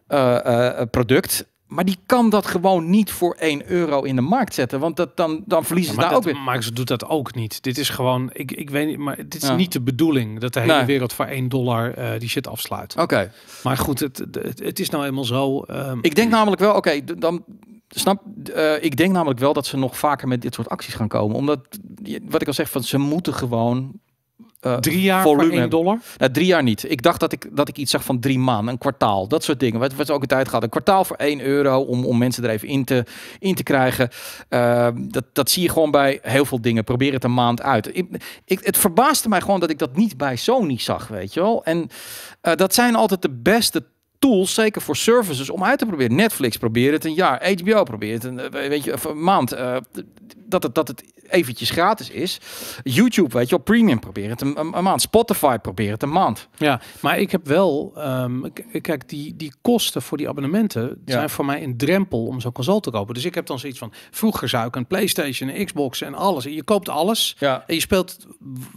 eh, eh, product. Maar die kan dat gewoon niet voor 1 euro in de markt zetten. Want dat, dan, dan verliezen ze daar ook weer. Maar ze doet dat ook niet. Dit is gewoon, ik, ik weet niet, maar dit is niet de bedoeling dat de hele wereld voor 1 dollar eh, die shit afsluit. Oké. Maar goed, het, het, is nou eenmaal zo. Ehm, ik denk namelijk wel, oké, dan snap, eh, ik denk namelijk wel dat ze nog vaker met dit soort acties gaan komen. Omdat, wat ik al zeg, van ze moeten gewoon eh, drie jaar voor 1 dollar? Nou, drie jaar niet. Ik dacht dat ik, dat ik iets zag van drie maanden, een kwartaal, dat soort dingen. Wat, wat ook een tijd gehad. Een kwartaal voor één euro om, om mensen er even in te, in te krijgen. Eh, dat, dat zie je gewoon bij heel veel dingen. Probeer het een maand uit. Ik, het verbaasde mij gewoon dat ik dat niet bij Sony zag, weet je wel. En eh, dat zijn altijd de beste tools, zeker voor services, om uit te proberen. Netflix probeert het een jaar, HBO probeert het een, eh, weet je, een maand. Eh, dat, het, dat het eventjes gratis is. YouTube, weet je wel, premium probeert het een, maand. Spotify probeert het een maand. Ja, maar ik heb wel, ehm, kijk, die, die kosten voor die abonnementen zijn voor mij een drempel om zo'n console te kopen. Dus ik heb dan zoiets van, vroeger zou ik een Playstation, een Xbox en alles. je koopt alles ja. en je speelt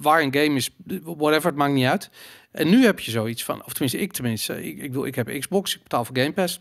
waar een game is, whatever, het maakt niet uit. En nu heb je zoiets van, of tenminste ik tenminste, ik, ik, bedoel, ik heb Xbox, ik betaal voor Game Pass.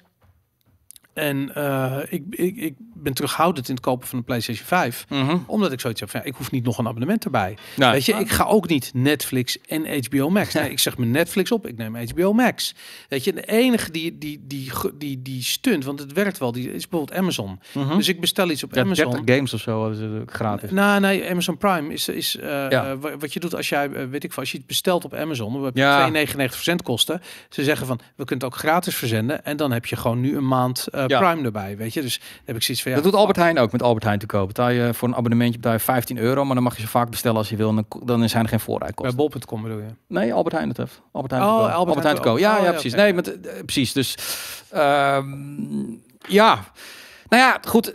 En eh, ik, ik, ik, ben terughoudend in het kopen van een PlayStation 5. Mhm. Omdat ik zoiets heb ja, ik hoef niet nog een abonnement erbij. Weet je, ik ah. ga ook niet Netflix en HBO Max. Nee, ik zeg mijn Netflix op, ik neem HBO Max. Weet je, de enige die, die, die, die, die stunt, want het werkt wel, die is bijvoorbeeld Amazon. Mhm. Dus ik bestel iets op Amazon. games of zo, dat is gratis. Nou, nee, Amazon Prime is, is eh, eh, wat je doet als jij, weet ik veel, als je het bestelt op Amazon, dan heb je 2,99 kosten. Ze zeggen van, we kunnen het ook gratis verzenden. En dan heb je gewoon nu een maand... Eh, Prime erbij, weet je. Dus heb ik zoiets van... Ja, dat doet Albert Heijn ook met Albert Heijn te koop. Betaal je voor een abonnementje betaal je 15 euro, maar dan mag je ze vaak bestellen als je wil. En dan, is zijn er geen voorrijkosten. Bij bol.com bedoel je? Nee, Albert Heijn het heeft. Albert Heijn, oh, Albert, Albert Heijn, te kopen. Ja, ja, oh, precies. Nee, met, eh, precies. Dus ehm, ja... Nou ja, goed.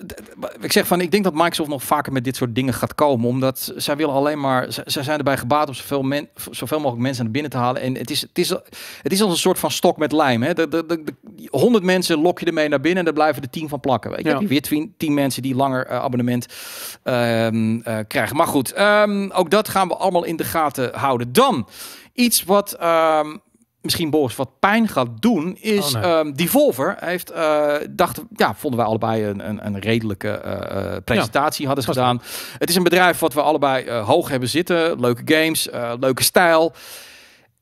Ik zeg van, ik denk dat Microsoft nog vaker met dit soort dingen gaat komen. Omdat zij willen alleen maar, zij zijn erbij gebaat om zoveel, men, zoveel mogelijk mensen naar binnen te halen. En het is, het is, het is als een soort van stok met lijm. Hè? De, de, de, 100 mensen lok je ermee naar binnen en daar blijven de 10 van plakken. Ik Heb weer 10, mensen die langer eh, abonnement ehm, eh, krijgen. Maar goed, ehm, ook dat gaan we allemaal in de gaten houden. Dan iets wat, ehm, misschien Boris wat pijn gaat doen, is oh, nee. Ehm, heeft, uh, ja, vonden wij allebei een, een, een redelijke eh, eh, presentatie hadden ze gedaan. Het is een bedrijf wat we allebei hoog hebben zitten, leuke games, leuke stijl.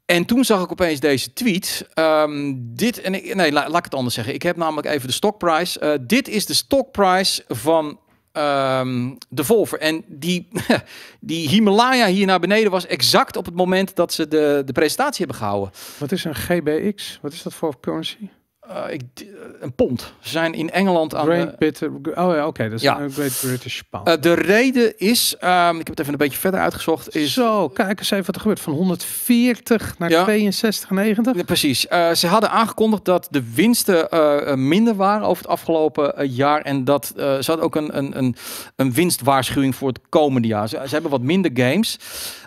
En toen zag ik opeens deze tweet. Ehm, dit, en ik, nee, laat ik het anders zeggen. Ik heb namelijk even de price. dit is de price van Ehm, de Volver. En die, die Himalaya hier naar beneden was exact op het moment dat ze de, de presentatie hebben gehouden. Wat is een GBX? Wat is dat voor currency? Eh, ik, eh, een pond. Ze zijn in Engeland aan Great de... oh ja, oké. Okay, dat is ja. een Great British Pound. Eh, de reden is, ehm, ik heb het even een beetje verder uitgezocht. Is, Zo, kijk eens even wat er gebeurt. Van 140 naar ja. 62, Ja, precies. ze hadden aangekondigd dat de winsten minder waren over het afgelopen jaar. En dat ze hadden ook een, een, een, een winstwaarschuwing voor het komende jaar. ze hebben wat minder games.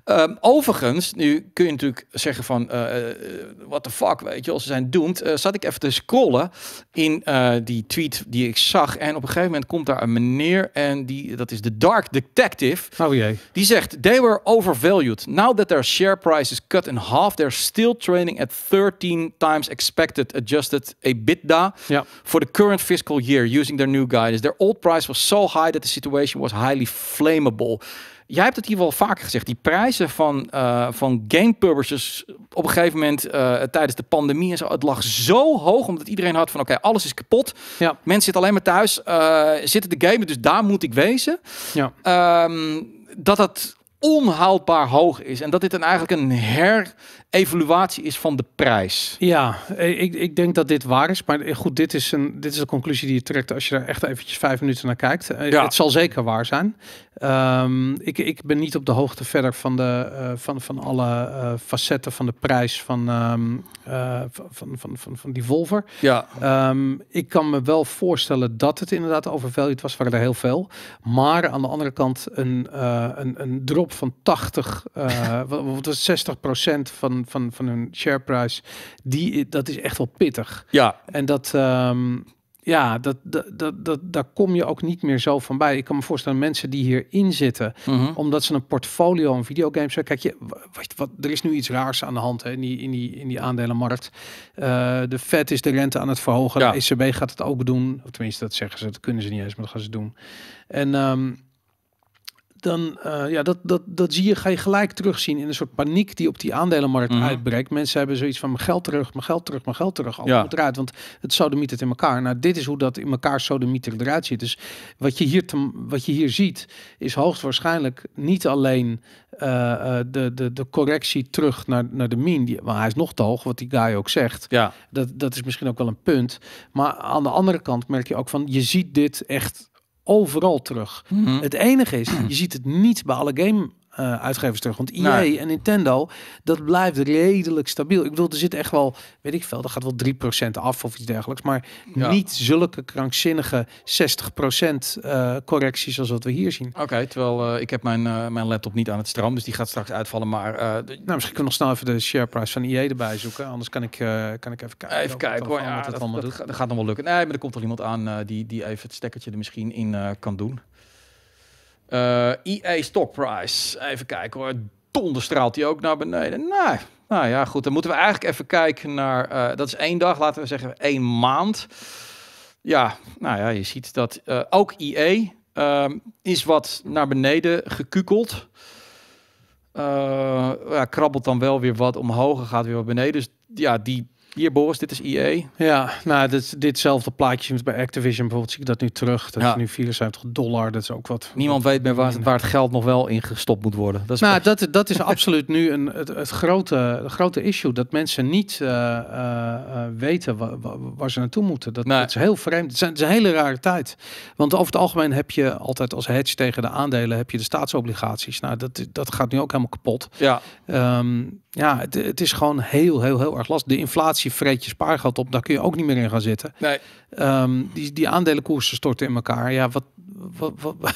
Ehm, overigens, nu kun je natuurlijk zeggen van, eh, eh, what the fuck, weet je wel, ze zijn doemd. Eh, zat ik even te scrollen in die tweet die ik zag. En op een gegeven moment komt daar een meneer en die, dat is de Dark Detective. Oh jee. Die zegt, they were overvalued. Now that their share price is cut in half, they're still trading at 13 times expected adjusted EBITDA for the current fiscal year using their new guidance. Their old price was so high that the situation was highly flammable. Jij hebt het hier wel vaker gezegd. Die prijzen van, uh, van game publishers eh, op een gegeven moment eh, tijdens de pandemie en zo. Het lag zo hoog omdat iedereen had van oké, alles is kapot. Ja. Mensen zitten alleen maar thuis, zitten de gamen, dus daar moet ik wezen. Ja. Ehm, dat dat onhoudbaar hoog is. En dat dit dan eigenlijk een herevaluatie is van de prijs. Ja, ik, ik denk dat dit waar is. Maar goed, dit is, een, dit is de conclusie die je trekt als je daar echt eventjes vijf minuten naar kijkt. Ja. Het zal zeker waar zijn. Ehm, ik, ik ben niet op de hoogte verder van, de, eh, van, van alle eh, facetten van de prijs ehm, eh, van, van, van, van, van, die Volver. Ja. Ehm, ik kan me wel voorstellen dat het inderdaad overvalued was, waren er heel veel. Maar aan de andere kant een, een, een drop van 80, wat 60% van, van, van hun share price, die, dat is echt wel pittig. Ja. En dat... Um, ja, dat, dat, dat, dat, daar kom je ook niet meer zo van bij. Ik kan me voorstellen, mensen die hierin zitten, mhm. omdat ze een portfolio aan videogames hebben. Kijk, je, wat, er is nu iets raars aan de hand hè, in, die, in, die, in die aandelenmarkt. Eh, de Fed is de rente aan het verhogen. De ECB gaat het ook doen. Of tenminste, dat zeggen ze, dat kunnen ze niet eens, maar dat gaan ze doen. En ehm, dan eh, ja, dat, dat, dat zie je, ga je gelijk terugzien in een soort paniek die op die aandelenmarkt mhm. uitbreekt. Mensen hebben zoiets van mijn geld terug, mijn geld terug, mijn geld terug. Al ja. eruit, want het sodemiet het in elkaar. Nou, dit is hoe dat in elkaar sodemieter eruit ziet. Dus wat je hier, wat je hier ziet, is hoogstwaarschijnlijk niet alleen eh, eh, de, de, de correctie terug naar, naar de min. Die, maar hij is nog te hoog, wat die guy ook zegt. Ja. Dat, dat is misschien ook wel een punt. Maar aan de andere kant merk je ook van, je ziet dit echt overal terug. Mhm. Het enige is, mhm. je ziet het niet bij alle game eh, uitgevers terug. Want EA e en Nintendo, dat blijft redelijk stabiel. Ik bedoel, er zit echt wel, weet ik veel, er gaat wel 3% af of iets dergelijks. Maar niet zulke krankzinnige 60% uh, eh, correcties als wat we hier zien. Oké, terwijl eh, ik heb mijn, mijn laptop niet aan het stroom, dus die gaat straks uitvallen. Maar nou, misschien kunnen we nog snel even de share price van IE erbij zoeken. Anders kan ik, kan ik even kijken. Even kijken hoor, ja, dat, gaat nog wel lukken. Nee, maar er komt toch iemand aan die, die even het stekkertje er misschien in kan doen. IE eh, Stock Price. Even kijken hoor. Donder straalt die ook naar beneden. Nou, nou ja, goed. Dan moeten we eigenlijk even kijken naar... Eh, dat is één dag, laten we zeggen één maand. Ja, nou ja, je ziet dat eh, ook IE ehm, is wat naar beneden gekukeld. ja, krabbelt dan wel weer wat omhoog en gaat weer wat beneden. Dus ja, die hier Boris, dit is EA. Ja, nou, dit, ditzelfde plaatje bij Activision bijvoorbeeld zie ik dat nu terug. Dat ja. is nu 74 dollar, dat is ook wat. Niemand weet meer waar, waar, het geld nog wel in gestopt moet worden. Dat is nou, dat, dat is absoluut nu een, het, het grote, grote issue. Dat mensen niet eh, eh, eh, weten waar, ze naartoe moeten. Dat, is heel vreemd. Het, is een hele rare tijd. Want over het algemeen heb je altijd als hedge tegen de aandelen heb je de staatsobligaties. Nou, dat, dat gaat nu ook helemaal kapot. Ja. Ehm, ja, het, is gewoon heel, heel, heel erg lastig. De inflatie vreet je spaargeld op. Daar kun je ook niet meer in gaan zitten. Nee. Ehm, die, die aandelenkoersen storten in elkaar. Ja, wat, wat, wat,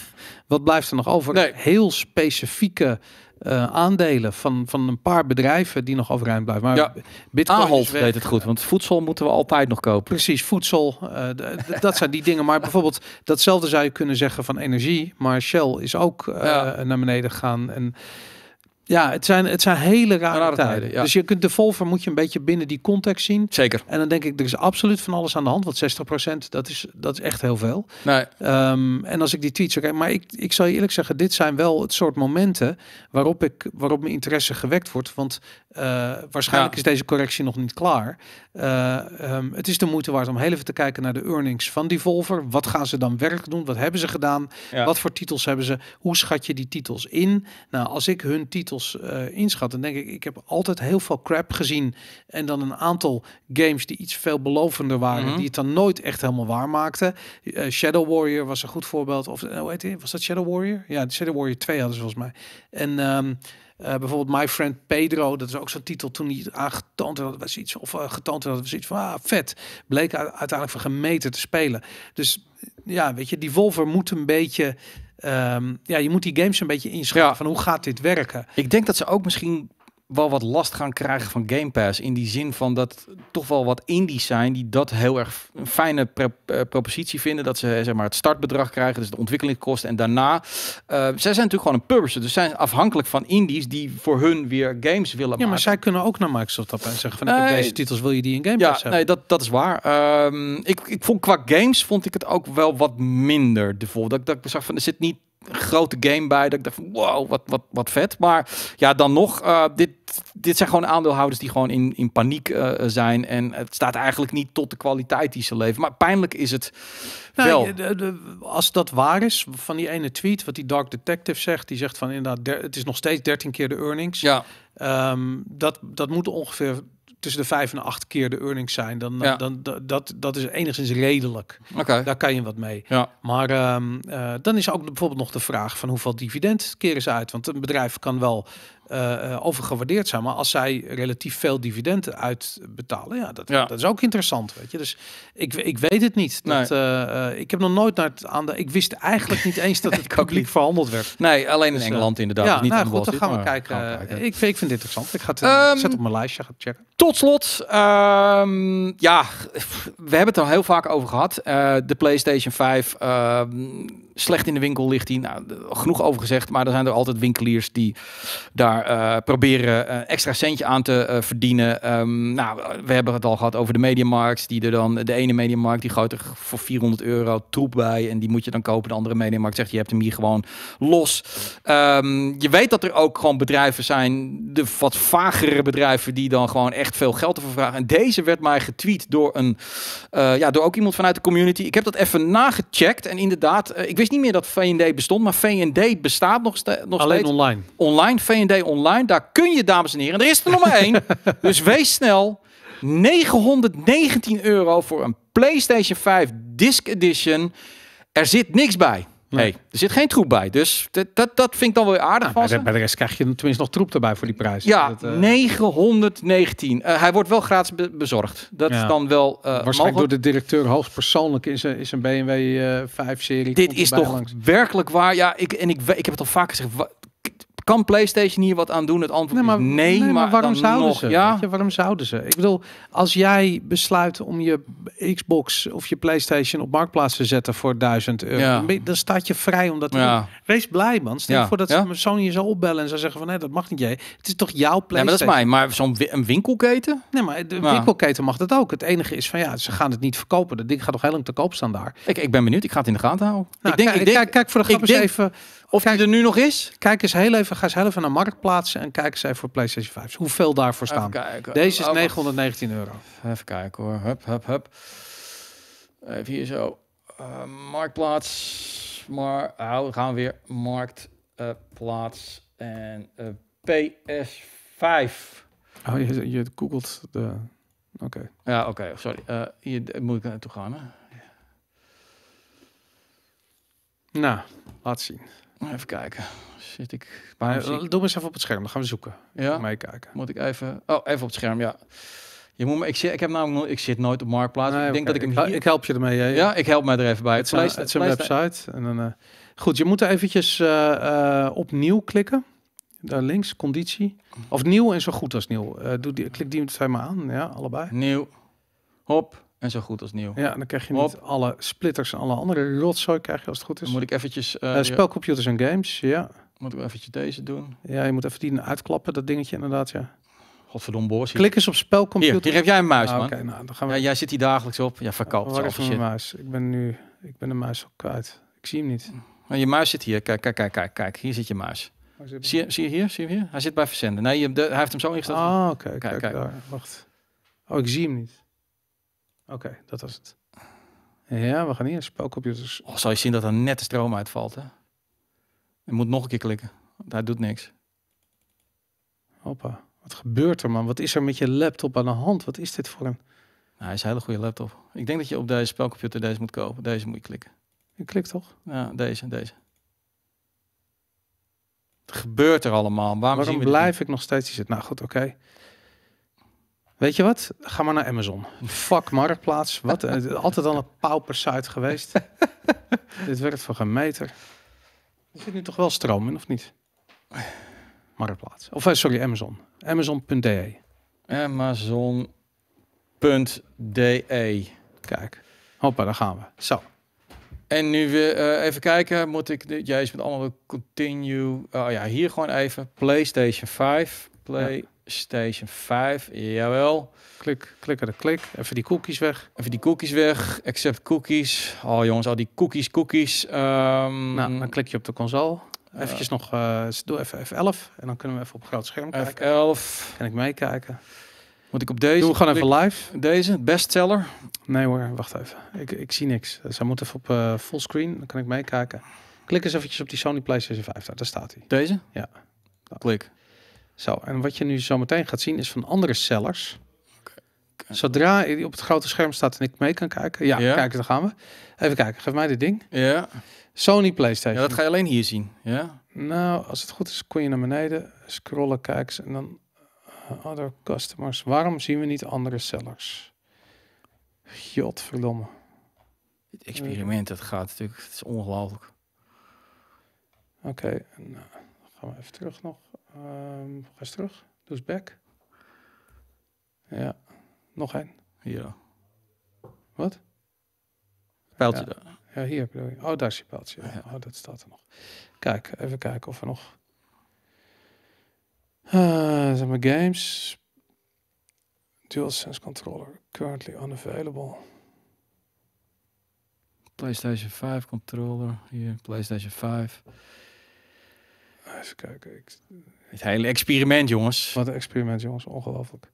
wat blijft er nog over? Heel specifieke eh, aandelen van, van een paar bedrijven die nog overeind blijven. Maar ja. Bitcoin Ahold het goed, want voedsel moeten we altijd nog kopen. Precies, voedsel. Eh, dat zijn die dingen. Maar bijvoorbeeld datzelfde zou je kunnen zeggen van energie. Maar Shell is ook eh, naar beneden gegaan. En ja, het zijn, het zijn hele rare, tijden. Dus je kunt de Volver moet je een beetje binnen die context zien. Zeker. En dan denk ik, er is absoluut van alles aan de hand. Want 60% dat is, dat is echt heel veel. Nee. Ehm, en als ik die tweets maar ik, ik zal je eerlijk zeggen, dit zijn wel het soort momenten waarop, ik, waarop mijn interesse gewekt wordt. Want eh, waarschijnlijk is deze correctie nog niet klaar. Eh, ehm, het is de moeite waard om heel even te kijken naar de earnings van die Volver. Wat gaan ze dan werk doen? Wat hebben ze gedaan? Wat voor titels hebben ze? Hoe schat je die titels in? Nou, als ik hun titels eh, inschatten. uh, denk ik, ik heb altijd heel veel crap gezien. En dan een aantal games die iets veelbelovender waren, mhm. die het dan nooit echt helemaal waar maakten. Eh, Shadow Warrior was een goed voorbeeld. Of eh, hoe heet was dat Shadow Warrior? Ja, Shadow Warrior 2 hadden ze volgens mij. En ehm, bijvoorbeeld My Friend Pedro, dat is ook zo'n titel toen hij aangetoond werd, was iets, of uh, getoond was iets van ah, vet. Bleek uiteindelijk van gemeten te spelen. Dus ja, weet je, die Wolver moet een beetje Ehm, ja, je moet die games een beetje inschatten van hoe gaat dit werken. Ik denk dat ze ook misschien wel wat last gaan krijgen van Game Pass. In die zin van dat toch wel wat indies zijn die dat heel erg een fijne eh, propositie vinden. Dat ze zeg maar, het startbedrag krijgen, dus de ontwikkelingskosten. En daarna, uh, zij zijn natuurlijk gewoon een publisher. Dus zijn afhankelijk van indies die voor hun weer games willen maken. Ja, maar zij kunnen ook naar Microsoft en zeggen van deze titels, wil je die in Game Pass ja, Nee, dat, dat is waar. Ehm, ik, ik vond qua games vond ik het ook wel wat minder. De dat, dat ik zag van er zit niet grote game bij. Dat ik dacht wow, wat, wat, wat vet. Maar ja, dan nog, eh, dit, dit zijn gewoon aandeelhouders die gewoon in, in paniek eh, zijn. En het staat eigenlijk niet tot de kwaliteit die ze leven Maar pijnlijk is het nou, wel. De, als dat waar is, van die ene tweet, wat die Dark Detective zegt. Die zegt van inderdaad, het is nog steeds 13 keer de earnings. Ja. Ehm, dat, dat moet ongeveer tussen de vijf en acht keer de earnings zijn, dan, ja. dan dat, dat is enigszins redelijk. Oké. Daar kan je wat mee. Ja. Maar ehm, eh, dan is ook bijvoorbeeld nog de vraag van hoeveel dividend keren ze uit. Want een bedrijf kan wel uh, overgewaardeerd zijn. Maar als zij relatief veel dividenden uitbetalen, ja dat, ja. dat is ook interessant. Weet je? Dus ik, ik weet het niet. Dat, eh, ik heb nog nooit naar het aan de. Ik wist eigenlijk niet eens dat het publiek verhandeld werd. Nee, alleen in dus, Engeland inderdaad. Ja, dus niet nou, in goed, dan gaan we, kijken. gaan we kijken. ik, vind, ik vind dit interessant. Ik ga het um, zet op mijn lijstje, ga checken. Tot slot, ehm, ja, we hebben het er heel vaak over gehad. de PlayStation 5 slecht in de winkel ligt hij. Nou, genoeg over gezegd. Maar er zijn er altijd winkeliers die daar eh, proberen uh, extra centje aan te eh, verdienen. Ehm, nou, we hebben het al gehad over de mediamarkt. Die er dan, de ene mediamarkt die gooit er voor 400 euro troep bij. En die moet je dan kopen. De andere mediamarkt zegt, je hebt hem hier gewoon los. Ehm, je weet dat er ook gewoon bedrijven zijn, de wat vagere bedrijven, die dan gewoon echt veel geld ervoor vragen. En deze werd mij getweet door een, ja, door ook iemand vanuit de community. Ik heb dat even nagecheckt. En inderdaad, ik wist wist niet meer dat VND bestond, maar VND bestaat nog, st Alleen steeds. online. Online, VND online. Daar kun je, dames en heren. En er is er nog maar één. Dus wees snel. 919 euro voor een PlayStation 5 Disc Edition. Er zit niks bij. Nee. Hey, er zit geen troep bij. Dus dat, dat, dat vind ik dan wel weer aardig nou, van bij, de, rest krijg je tenminste nog troep erbij voor die prijs. Ja, dat, 919. Eh, eh, hij wordt wel gratis bezorgd. Dat is dan wel uh, Waarschijnlijk door de directeur persoonlijk in zijn, is een BMW 5-serie. Dit is toch werkelijk waar. Ja, ik, en ik, ik heb het al vaak gezegd. Kan PlayStation hier wat aan doen? Het antwoord maar, is nee. maar, waarom zouden ze? Ja? waarom zouden ze? Ik bedoel, als jij besluit om je Xbox of je PlayStation op marktplaats te zetten voor 1000 euro, dan staat je vrij om dat te Wees blij, man. Stel voor dat ja? zoon je zou opbellen en zou zeggen van nee, dat mag niet jij. Het is toch jouw PlayStation? Nee, maar dat is mij. Maar zo'n een winkelketen? Nee, maar de winkelketen mag dat ook. Het enige is van ja, ze gaan het niet verkopen. Dat ding gaat nog helemaal te koop staan daar. Ik, ik ben benieuwd. Ik ga het in de gaten houden. Nou, ik denk, ik kijk, kijk voor de grap eens even of kijk, er nu nog is? Kijk eens heel even, ga eens heel even naar marktplaatsen en kijk eens even voor PlayStation 5. Dus hoeveel daarvoor staan? Deze is 919 euro. Even kijken hoor. Hup, hup, hup. Even hier zo. Eh, marktplaats. Maar, gaan eh, we gaan weer. Marktplaats en eh, PS5. Oh, je, je googelt de... Oké. Ja, oké, sorry. hier moet ik naartoe gaan, hè? Nou, laat zien. Nou, even kijken. Zit ik. Maar muziek. Eh, doe eens even op het scherm. Dan gaan we zoeken. Ja. Meekijken. Moet ik even. Oh, even op het scherm. Ja. Je moet me, ik, zit, ik, heb namelijk, ik zit nooit op marktplaats. ik denk dat ik Ik help je ermee. Ja, ik help mij er even bij. Het, zijn is een website. En dan, eh, Goed, je moet er eventjes eh, opnieuw klikken. Daar links, conditie. Of nieuw en zo goed als nieuw. doe die, klik die zijn maar aan. Ja, allebei. Nieuw. Hop. En zo goed als nieuw. Ja, dan krijg je niet alle splitters en alle andere rotzooi krijg je als het goed is. moet ik eventjes... Uh, spelcomputers en games, ja. Moet ik eventjes deze doen? Ja, je moet even die uitklappen, dat dingetje inderdaad, ja. Godverdomme boos. Klik eens op spelcomputer. Hier, hier heb jij een muis, ah, man. Oké, nou, dan gaan we... Ja, jij zit hier dagelijks op. Ja, verkoopt. Oh, de muis? Ik ben nu... Ik ben de muis ook kwijt. Ik zie hem niet. Nou, je muis zit hier. Kijk, kijk, kijk, kijk. kijk. Hier zit je muis. zie, je, zie je hier? Zie je hier? Hij zit bij verzenden. Nee, je, de, hij heeft hem zo ingesteld. Ah, oké. kijk, kijk. kijk. Daar. Wacht. Oh, ik zie hem niet. Oké, dat was het. Ja, we gaan hier spelcomputers. Oh, zal je zien dat er net de stroom uitvalt, hè? Je moet nog een keer klikken. Daar doet niks. Hoppa. Wat gebeurt er, man? Wat is er met je laptop aan de hand? Wat is dit voor een... Nou, hij is een hele goede laptop. Ik denk dat je op deze spelcomputer deze moet kopen. Deze moet je klikken. Ik klik toch? Ja, deze, deze. Het gebeurt er allemaal? Waarom, Waarom blijf ik nog steeds hier zitten? Nou goed, oké. Weet je wat? Ga maar naar Amazon. Fuck Marktplaats. Wat? Eh, altijd al een pauper site geweest. Dit werkt voor geen meter. Er zit nu toch wel stroom in, of niet? Marktplaats. Of eh, sorry, Amazon. Amazon.de. Amazon.de. Kijk. Hoppa, daar gaan we. Zo. En nu weer eh, even kijken, moet ik dit juist met allemaal continue. Oh ja, hier gewoon even PlayStation 5, Play Station 5. Jawel. Klik, klikker, klik. Even die cookies weg. Even die cookies weg. Accept cookies. Oh jongens, al die cookies, cookies. Ehm, nou, dan klik je op de console. Even nog, uh, doe even F11. En dan kunnen we even op groot scherm kijken. F11. Kan ik meekijken. Moet ik op deze? Doe gaan even live. Deze, bestseller. Nee hoor, wacht even. Ik, ik zie niks. Dus moeten moet even op eh, full fullscreen. Dan kan ik meekijken. Klik eens eventjes op die Sony PlayStation 5. Daar, daar staat hij. Deze? Ja. Klik. Zo, en wat je nu zo meteen gaat zien is van andere sellers. Zodra die op het grote scherm staat en ik mee kan kijken. Ja, kijk, daar gaan we. Even kijken, geef mij dit ding. Ja. Sony PlayStation. Ja, dat ga je alleen hier zien. Ja. Nou, als het goed is, kun je naar beneden scrollen, kijken en dan eh, other customers. Waarom zien we niet andere sellers? Godverdomme. Dit experiment, dat gaat natuurlijk, het is ongelooflijk. Oké, okay, nou, gaan we even terug nog. Um, ga eens terug. Doe back. Ja. Nog één. Hier Wat? Pijltje ja. daar. Ja, hier bedoel je. Oh, daar is je pijltje. Ja. Oh, dat staat er nog. Kijk, even kijken of er nog... Uh, zijn mijn games. DualSense controller. Currently unavailable. PlayStation 5 controller. Hier, PlayStation 5. Ah, even kijken. Ik... Het hele experiment, jongens. Wat een experiment, jongens. Ongelooflijk.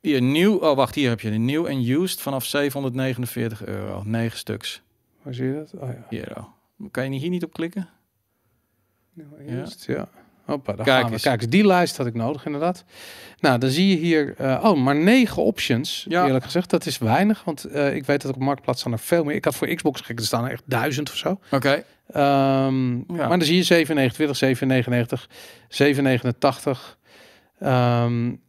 Hier, nieuw. Oh, wacht. Hier heb je een nieuw en used vanaf 749 euro. 9 stuks. Waar zie je dat? Oh, ja. Hier, oh. Kan je hier niet op klikken? Nieuw en used, ja. ja. Hoppa, kijk, kijk eens, die lijst had ik nodig inderdaad. Nou, dan zie je hier, uh, oh, maar negen options. Ja. Eerlijk gezegd, dat is weinig. Want eh, ik weet dat op Marktplaats staan er veel meer. Ik had voor Xbox gekeken, er staan er echt duizend of zo. Oké. Okay. Ehm, maar dan zie je 7,29, 7,99, 7,89. Um,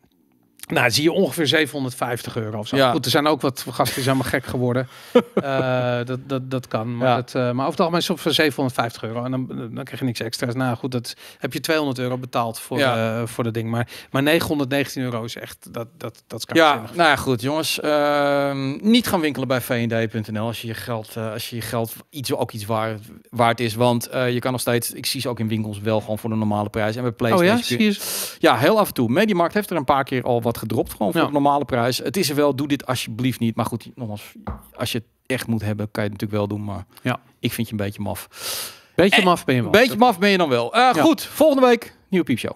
nou, zie je ongeveer 750 euro of zo. Ja. Goed, er zijn ook wat gasten zijn maar gek geworden. Eh, dat, dat, dat kan. Maar, ja. Eh, maar over het algemeen soms voor 750 euro. En dan, dan krijg je niks extra's. Nou goed, dat heb je 200 euro betaald voor, ja. Eh, voor dat ding. Maar, maar 919 euro is echt, dat, dat, dat kan Ja, nou ja, goed jongens. Ehm, niet gaan winkelen bij vnd.nl als je je geld, als je, je geld iets, ook iets waard, waard is. Want je kan nog steeds, ik zie ze ook in winkels wel gewoon voor de normale prijs. En bij PlayStation. Oh ja, zie je Ja, heel af en toe. Mediamarkt heeft er een paar keer al wat gedropt. Gewoon voor ja. normale prijs. Het is er wel, doe dit alsjeblieft niet. Maar goed, nogmaals, als je het echt moet hebben, kan je het natuurlijk wel doen. Maar ja. ik vind je een beetje maf. Beetje eh, maf ben je wel. Beetje maf ben je dan wel. Eh, goed, volgende week nieuwe piepshow.